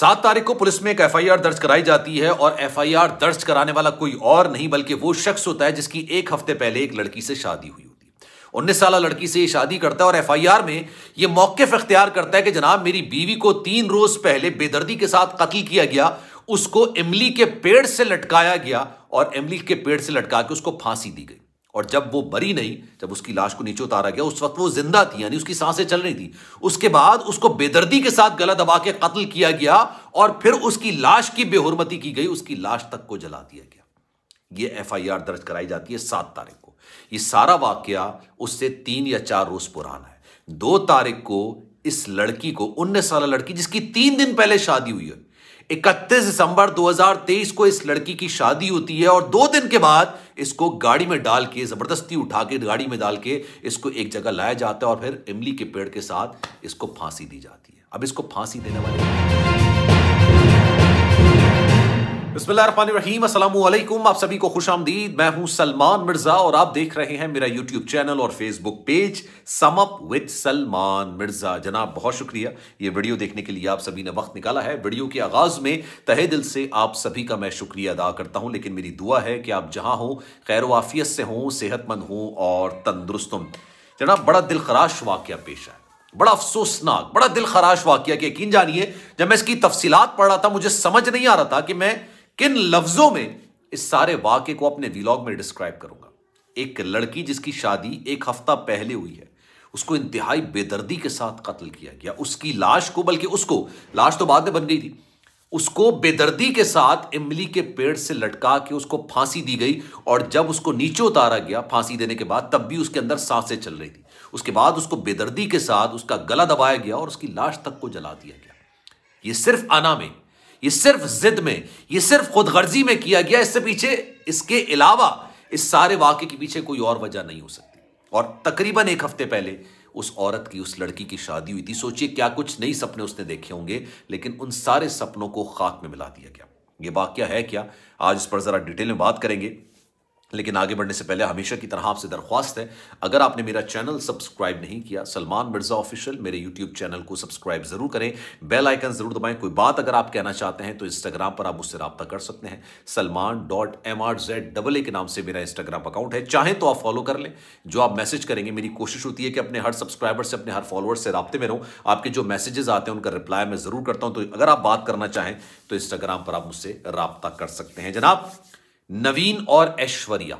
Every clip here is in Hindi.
सात तारीख को पुलिस में एक एफआईआर दर्ज कराई जाती है और एफआईआर दर्ज कराने वाला कोई और नहीं बल्कि वो शख्स होता है जिसकी एक हफ्ते पहले एक लड़की से शादी हुई होती है उन्नीस साल लड़की से ये शादी करता है और एफआईआर में ये मौकफ अख्तियार करता है कि जनाब मेरी बीवी को तीन रोज पहले बेदर्दी के साथ कत्ल किया गया उसको इमली के पेड़ से लटकाया गया और इमली के पेड़ से लटका के उसको फांसी दी गई और जब वो बरी नहीं जब उसकी लाश को नीचे उतारा गया उस वक्त वो जिंदा थी यानी उसकी सांसें चल रही थी उसके बाद उसको बेदर्दी के साथ गला दबा के कत्ल किया गया और फिर उसकी लाश की बेहरमती की गई उसकी लाश तक को जला दिया गया ये एफआईआर दर्ज कराई जाती है सात तारीख को ये सारा वाक्य उससे तीन या चार रोज पुराना है दो तारीख को इस लड़की को उन्नीस साल लड़की जिसकी तीन दिन पहले शादी हुई है 31 दिसंबर 2023 को इस लड़की की शादी होती है और दो दिन के बाद इसको गाड़ी में डाल के जबरदस्ती उठा के गाड़ी में डाल के इसको एक जगह लाया जाता है और फिर इमली के पेड़ के साथ इसको फांसी दी जाती है अब इसको फांसी देने वाले बसमीम आप सभी को खुश आमदीद मैं हूं सलमान मिर्जा और आप देख रहे हैं मेरा यूट्यूब चैनल और Facebook page sum up with Salman Mirza जनाब बहुत शुक्रिया ये वीडियो देखने के लिए आप सभी ने वक्त निकाला है वीडियो के आगाज में तहे दिल से आप सभी का मैं शुक्रिया अदा करता हूं लेकिन मेरी दुआ है कि आप जहां हों खैर वाफियत से हों सेहतमंद हों और तंदुरुस्त हों जनाब बड़ा दिलखराश वाक्य पेश है बड़ा अफसोसनाक बड़ा दिल खराश वाक्य यकीन जानिए जब मैं इसकी तफसीत पढ़ रहा था मुझे समझ नहीं आ रहा था कि मैं किन लफ्जों में इस सारे वाक्य को अपने विलॉग में डिस्क्राइब करूंगा एक लड़की जिसकी शादी एक हफ्ता पहले हुई है उसको इंतहाई बेदर्दी के साथ कत्ल किया गया उसकी लाश को बल्कि उसको लाश तो बाद में बन गई थी उसको बेदर्दी के साथ इमली के पेड़ से लटका के उसको फांसी दी गई और जब उसको नीचे उतारा गया फांसी देने के बाद तब भी उसके अंदर सांसें चल रही थी उसके बाद उसको बेदर्दी के साथ उसका गला दबाया गया और उसकी लाश तक को जला दिया गया ये सिर्फ आना में ये सिर्फ जिद में ये सिर्फ खुद गर्जी में किया गया इससे पीछे इसके अलावा इस सारे वाक्य के पीछे कोई और वजह नहीं हो सकती और तकरीबन एक हफ्ते पहले उस औरत की उस लड़की की शादी हुई थी सोचिए क्या कुछ नई सपने उसने देखे होंगे लेकिन उन सारे सपनों को खाक में मिला दिया गया ये वाक्य है क्या आज इस पर जरा डिटेल में बात करेंगे लेकिन आगे बढ़ने से पहले हमेशा की तरह आपसे दरख्वास्त है अगर आपने मेरा चैनल सब्सक्राइब नहीं किया सलमान मिर्जा ऑफिशियल मेरे यूट्यूब चैनल को सब्सक्राइब जरूर करें बेल आइकन जरूर दबाएं कोई बात अगर आप कहना चाहते हैं तो इंस्टाग्राम पर आप मुझसे रब्ता कर सकते हैं Salman dot M R Z double A के नाम से मेरा इंस्टाग्राम अकाउंट है चाहें तो आप फॉलो कर लें जो आप मैसेज करेंगे मेरी कोशिश होती है कि अपने हर सब्सक्राइबर से अपने हर फॉलोअर से रबते में रहूँ आपके जो मैसेजेस आते हैं उनका रिप्लाई मैं जरूर करता हूँ तो अगर आप बात करना चाहें तो इंस्टाग्राम पर आप मुझसे रबता कर सकते हैं जनाब नवीन और ऐश्वर्या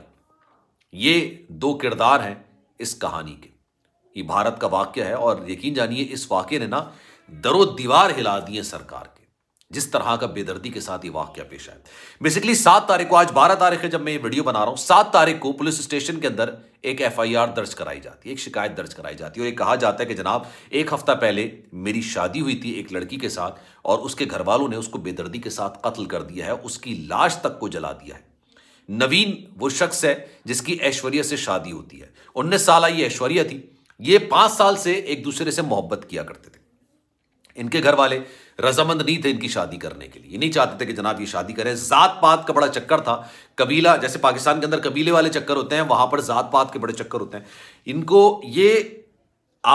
ये दो किरदार हैं इस कहानी के ये भारत का वाक्य है और यकीन जानिए इस वाक्य ने ना दरो दीवार हिला दिए सरकार के जिस तरह का बेदर्दी के साथ ये वाक्य पेश आया बेसिकली सात तारीख को आज बारह तारीख है जब मैं ये वीडियो बना रहा हूं सात तारीख को पुलिस स्टेशन के अंदर एक एफआईआर दर्ज कराई जाती है एक शिकायत दर्ज कराई जाती है और ये कहा जाता है कि जनाब एक हफ्ता पहले मेरी शादी हुई थी एक लड़की के साथ और उसके घर वालों ने उसको बेदर्दी के साथ कत्ल कर दिया है उसकी लाश तक को जला दिया है नवीन वो शख्स है जिसकी ऐश्वर्या से शादी होती है उन्नीस साल आई ऐश्वर्या थी ये पांच साल से एक दूसरे से मोहब्बत किया करते थे इनके घर वाले रजामंद नहीं थे इनकी शादी करने के लिए नहीं चाहते थे कि जनाब ये शादी करें जात पात का बड़ा चक्कर था कबीला जैसे पाकिस्तान के अंदर कबीले वाले चक्कर होते हैं वहां पर जात पात के बड़े चक्कर होते हैं इनको ये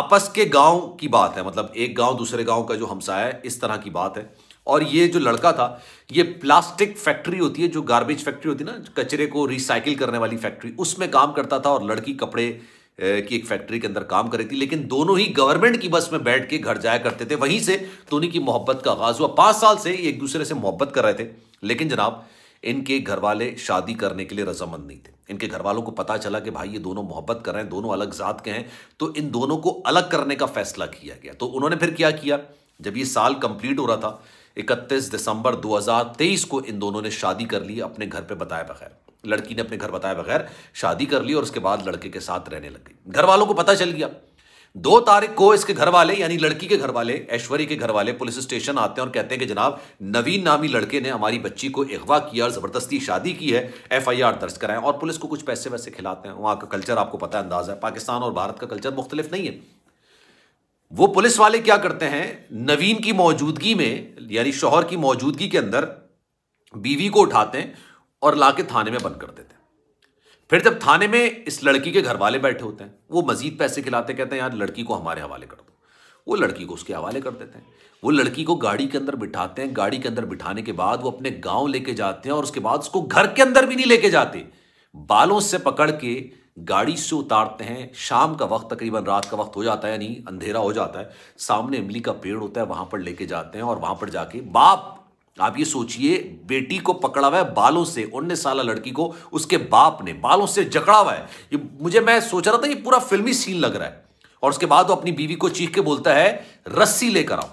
आपस के गांव की बात है मतलब एक गांव दूसरे गांव का जो हमसाया है इस तरह की बात है और ये जो लड़का था ये प्लास्टिक फैक्ट्री होती है जो गार्बेज फैक्ट्री होती है ना कचरे को रिसाइकिल करने वाली फैक्ट्री उसमें काम करता था और लड़की कपड़े की एक फैक्ट्री के अंदर काम कर रही थी लेकिन दोनों ही गवर्नमेंट की बस में बैठ के घर जाया करते थे वहीं से दोनों की मोहब्बत का आगाज हुआ पांच साल से एक दूसरे से मोहब्बत कर रहे थे लेकिन जनाब इनके घर वाले शादी करने के लिए रजामंद नहीं थे इनके घर वालों को पता चला कि भाई ये दोनों मोहब्बत कर रहे हैं दोनों अलग जात के हैं तो इन दोनों को अलग करने का फैसला किया गया तो उन्होंने फिर क्या किया जब ये साल कंप्लीट हो रहा था 31 दिसंबर 2023 को इन दोनों ने शादी कर ली अपने घर पे बताए बगैर लड़की ने अपने घर बताए बगैर शादी कर ली और उसके बाद लड़के के साथ रहने लग गई घर वालों को पता चल गया दो तारीख को इसके घर वाले यानी लड़की के घर वाले ऐश्वर्य के घर वाले पुलिस स्टेशन आते हैं और कहते हैं कि जनाब नवीन नामी लड़के ने हमारी बच्ची को अगवा किया और जबरदस्ती शादी की है एफआईआर दर्ज कराएं और पुलिस को कुछ पैसे वैसे खिलाते हैं वहां का कल्चर आपको पता है अंदाज है पाकिस्तान और भारत का कल्चर मुख्तलिफ नहीं है वो पुलिस वाले क्या करते हैं नवीन की मौजूदगी में यानी शोहर की मौजूदगी के अंदर बीवी को उठाते हैं और लाके थाने में बंद कर देते हैं फिर जब थाने में इस लड़की के घर वाले बैठे होते हैं वो मजीद पैसे खिलाते कहते हैं यार लड़की को हमारे हवाले कर दो वो लड़की को उसके हवाले कर देते हैं वो लड़की को गाड़ी के अंदर बिठाते हैं गाड़ी के अंदर बिठाने के बाद वो अपने गांव लेके जाते हैं और उसके बाद उसको घर के अंदर भी नहीं लेके जाते बालों से पकड़ के गाड़ी से उतारते हैं शाम का वक्त तकरीबन रात का वक्त हो जाता है यानी अंधेरा हो जाता है सामने इमली का पेड़ होता है वहां पर लेके जाते हैं और वहां पर जाके बाप आप ये सोचिए बेटी को पकड़ा हुआ है बालों से उन्नीस साल लड़की को उसके बाप ने बालों से जकड़ा हुआ है ये मुझे मैं सोच रहा था ये पूरा फिल्मी सीन लग रहा है और उसके बाद वो अपनी बीवी को चीख के बोलता है रस्सी लेकर आओ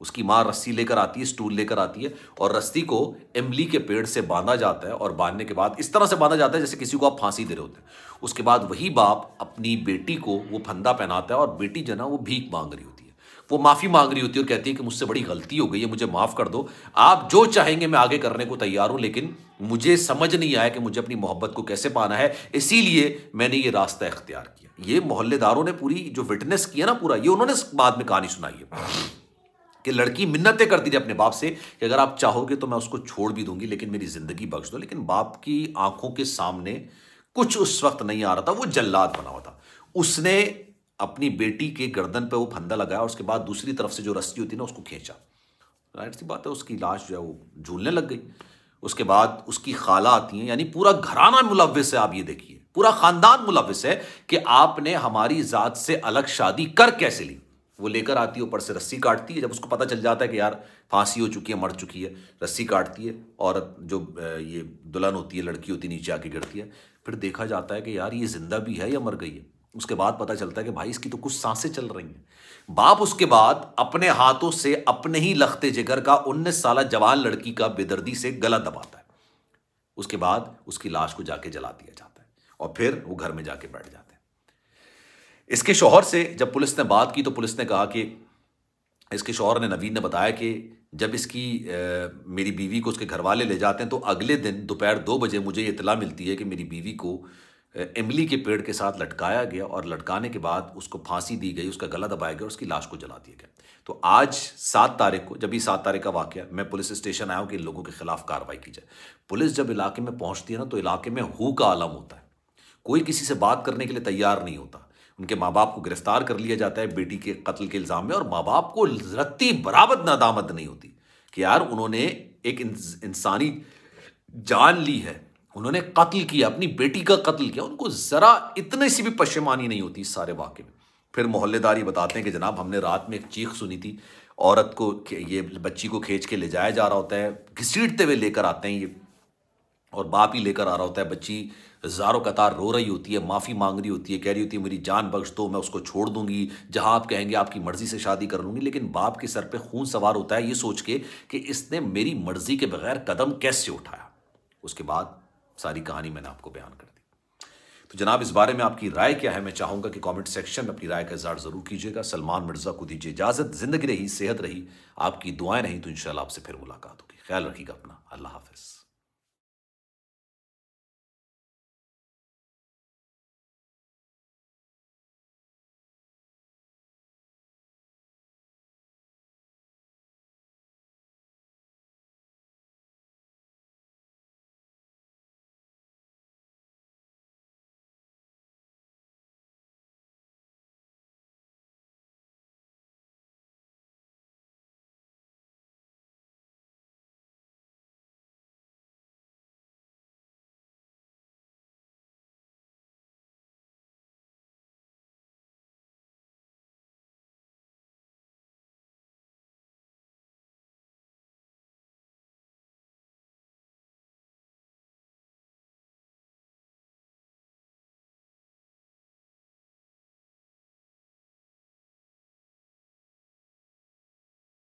उसकी माँ रस्सी लेकर आती है स्टूल लेकर आती है और रस्सी को इमली के पेड़ से बांधा जाता है और बांधने के बाद इस तरह से बांधा जाता है जैसे किसी को आप फांसी दे रहे होते हैं उसके बाद वही बाप अपनी बेटी को वो फंदा पहनाता है और बेटी जो ना वो भीख मांग रही होती है वो माफ़ी मांग रही होती है और कहती है कि मुझसे बड़ी गलती हो गई है मुझे माफ़ कर दो आप जो चाहेंगे मैं आगे करने को तैयार हूँ लेकिन मुझे समझ नहीं आया कि मुझे अपनी मोहब्बत को कैसे पाना है इसीलिए मैंने ये रास्ता इख्तियार किया ये मोहल्लेदारों ने पूरी जो विटनेस किया ना पूरा ये उन्होंने बाद में कहानी सुनाई है कि लड़की मिन्नतें करती थी अपने बाप से कि अगर आप चाहोगे तो मैं उसको छोड़ भी दूंगी लेकिन मेरी ज़िंदगी बख्श दो लेकिन बाप की आंखों के सामने कुछ उस वक्त नहीं आ रहा था वो जल्लाद बना हुआ था उसने अपनी बेटी के गर्दन पे वो फंदा लगाया और उसके बाद दूसरी तरफ से जो रस्सी होती ना उसको खींचा राइट सी बात है उसकी लाश जो है वो झूलने लग गई उसके बाद उसकी खाला आती हैं यानी पूरा घराना मुलविस है आप ये देखिए पूरा खानदान मुलविस है कि आपने हमारी ज़ात से अलग शादी कर कैसे ली वो लेकर आती है ऊपर से रस्सी काटती है जब उसको पता चल जाता है कि यार फांसी हो चुकी है मर चुकी है रस्सी काटती है और जो ये दुल्हन होती है लड़की होती है नीचे आके गिरती है फिर देखा जाता है कि यार ये जिंदा भी है या मर गई है उसके बाद पता चलता है कि भाई इसकी तो कुछ सांसें चल रही हैं बाप उसके बाद अपने हाथों से अपने ही लखते जिगर का उन्नीस साल जवान लड़की का बेदर्दी से गला दबाता है उसके बाद उसकी लाश को जाके जला दिया जाता है और फिर वो घर में जाके बैठ जाता है इसके शोहर से जब पुलिस ने बात की तो पुलिस ने कहा कि इसके शोहर ने नवीन ने बताया कि जब इसकी ए, मेरी बीवी को उसके घर वाले ले जाते हैं तो अगले दिन दोपहर दो बजे मुझे इतला मिलती है कि मेरी बीवी को इमली के पेड़ के साथ लटकाया गया और लटकाने के बाद उसको फांसी दी गई उसका गला दबाया गया और उसकी लाश को जला दिया गया तो आज सात तारीख को जब ये सात तारीख का वाक्य मैं पुलिस स्टेशन आया हूँ कि इन लोगों के खिलाफ कार्रवाई की जाए पुलिस जब इलाके में पहुँचती है ना तो इलाके में हु का आलम होता है कोई किसी से बात करने के लिए तैयार नहीं होता उनके माँ बाप को गिरफ्तार कर लिया जाता है बेटी के कत्ल के इल्ज़ाम में और माँ बाप को रत्ती बराबर नदामद नहीं होती कि यार उन्होंने एक इंसानी जान ली है उन्होंने कत्ल किया अपनी बेटी का कत्ल किया उनको ज़रा इतने सी भी पशेमानी नहीं होती इस सारे वाक्य में फिर मोहल्लेदार ये बताते हैं कि जनाब हमने रात में एक चीख सुनी थी औरत को ये बच्ची को खींच के ले जाया जा रहा होता है घसीटते हुए लेकर आते हैं ये और बाप ही लेकर आ रहा होता है बच्ची हजारों कतार रो रही होती है माफ़ी मांग रही होती है कह रही होती है मेरी जान बख्श दो मैं उसको छोड़ दूंगी जहां आप कहेंगे आपकी मर्ज़ी से शादी कर लूंगी लेकिन बाप के सर पे खून सवार होता है ये सोच के कि इसने मेरी मर्ज़ी के बगैर कदम कैसे उठाया उसके बाद सारी कहानी मैंने आपको बयान कर दी तो जनाब इस बारे में आपकी राय क्या है मैं चाहूँगा कि कॉमेंट सेक्शन में अपनी राय का इजहार ज़रूर कीजिएगा सलमान मिर्ज़ा को दीजिए इजाज़त ज़िंदगी रही सेहत रही आपकी दुआएं रहीं तो इन आपसे फिर मुलाकात होगी ख्याल रखिएगा अपना अल्लाह हाफिज़